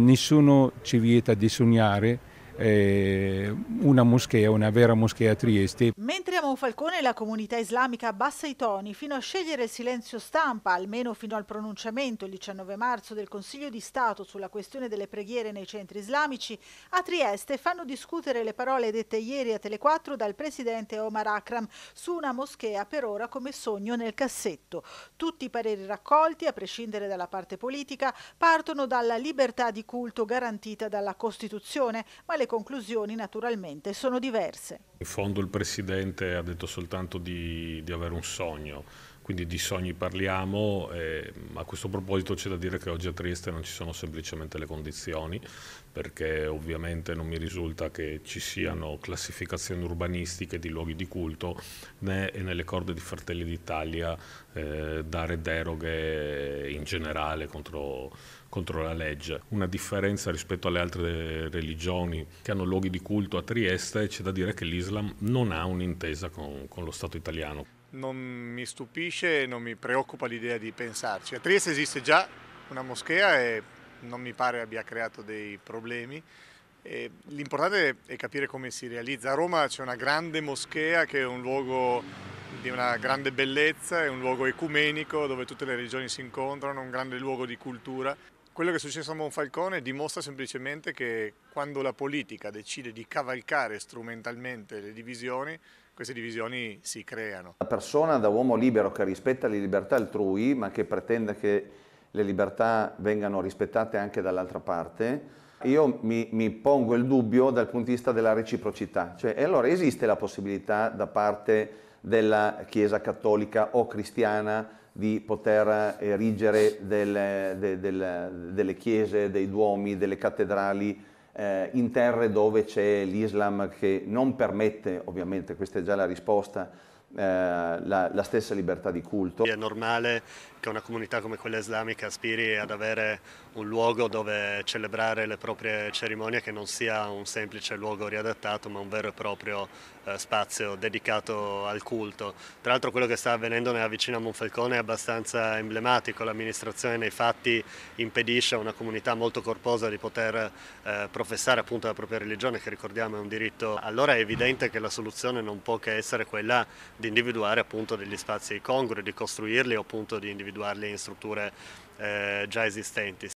Nessuno ci vieta di sognare eh, una moschea, una vera moschea a Trieste. Mentre a Monfalcone la comunità islamica abbassa i toni fino a scegliere il silenzio stampa, almeno fino al pronunciamento il 19 marzo del Consiglio di Stato sulla questione delle preghiere nei centri islamici, a Trieste fanno discutere le parole dette ieri a Tele4 dal presidente Omar Akram su una moschea per ora come sogno nel cassetto. Tutti i pareri raccolti, a prescindere dalla parte politica, partono dalla libertà di culto garantita dalla Costituzione, ma le le conclusioni naturalmente sono diverse. In fondo il Presidente ha detto soltanto di, di avere un sogno, quindi di sogni parliamo. Eh, a questo proposito c'è da dire che oggi a Trieste non ci sono semplicemente le condizioni, perché ovviamente non mi risulta che ci siano classificazioni urbanistiche di luoghi di culto né nelle corde di Fratelli d'Italia eh, dare deroghe in generale contro, contro la legge. Una differenza rispetto alle altre religioni che hanno luoghi di culto a Trieste c'è da dire che l'Islam non ha un'intesa con, con lo Stato italiano non mi stupisce e non mi preoccupa l'idea di pensarci. A Trieste esiste già una moschea e non mi pare abbia creato dei problemi. l'importante è capire come si realizza. A Roma c'è una grande moschea che è un luogo di una grande bellezza, è un luogo ecumenico dove tutte le religioni si incontrano, un grande luogo di cultura. Quello che è successo a Monfalcone dimostra semplicemente che quando la politica decide di cavalcare strumentalmente le divisioni queste divisioni si creano. La persona da uomo libero che rispetta le libertà altrui, ma che pretende che le libertà vengano rispettate anche dall'altra parte, io mi, mi, pongo il dubbio dal punto di vista della reciprocità. Cioè, allora esiste la possibilità da parte della Chiesa cattolica o cristiana di poter erigere delle, de, de, de, delle chiese, dei duomi, delle cattedrali eh, in terre dove c'è l'Islam che non permette, ovviamente questa è già la risposta, eh, la, la, stessa libertà di culto. È normale che una comunità come quella islamica aspiri ad avere un luogo dove celebrare le proprie cerimonie che non sia un semplice luogo riadattato ma un vero e proprio eh, spazio dedicato al culto. Tra l'altro quello che sta avvenendo nella vicina Monfalcone è abbastanza emblematico, l'amministrazione nei fatti impedisce a una comunità molto corposa di poter eh, professare appunto la propria religione che ricordiamo è un diritto. Allora è evidente che la soluzione non può che essere quella di di individuare appunto degli spazi congrui, di costruirli o appunto di individuarli in strutture eh, già esistenti.